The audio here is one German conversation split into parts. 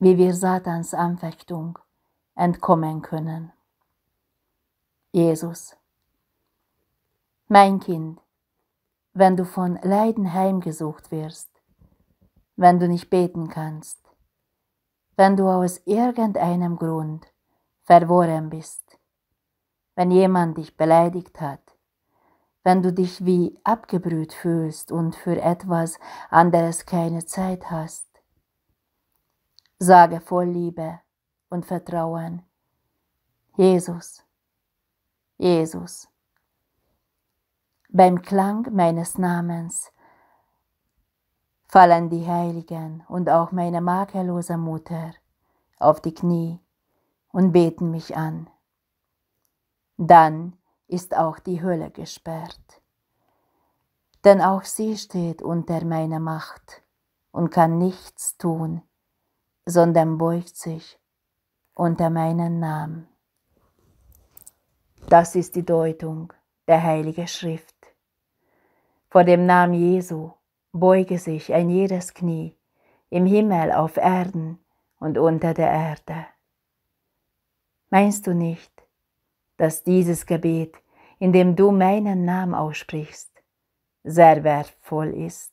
wie wir Satans Anfechtung entkommen können. Jesus, mein Kind, wenn du von Leiden heimgesucht wirst, wenn du nicht beten kannst, wenn du aus irgendeinem Grund verworren bist, wenn jemand dich beleidigt hat, wenn du dich wie abgebrüht fühlst und für etwas anderes keine Zeit hast, Sage voll Liebe und Vertrauen, Jesus, Jesus. Beim Klang meines Namens fallen die Heiligen und auch meine makellose Mutter auf die Knie und beten mich an. Dann ist auch die Hölle gesperrt, denn auch sie steht unter meiner Macht und kann nichts tun sondern beugt sich unter meinen Namen. Das ist die Deutung der Heiligen Schrift. Vor dem Namen Jesu beuge sich ein jedes Knie im Himmel, auf Erden und unter der Erde. Meinst du nicht, dass dieses Gebet, in dem du meinen Namen aussprichst, sehr wertvoll ist?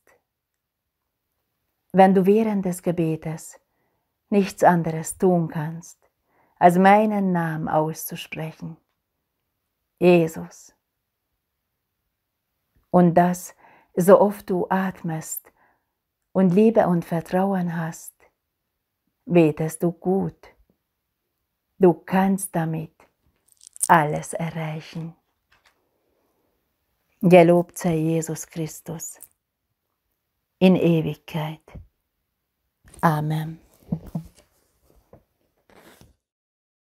Wenn du während des Gebetes nichts anderes tun kannst, als meinen Namen auszusprechen. Jesus. Und das, so oft du atmest und Liebe und Vertrauen hast, betest du gut. Du kannst damit alles erreichen. Gelobt sei Jesus Christus in Ewigkeit. Amen.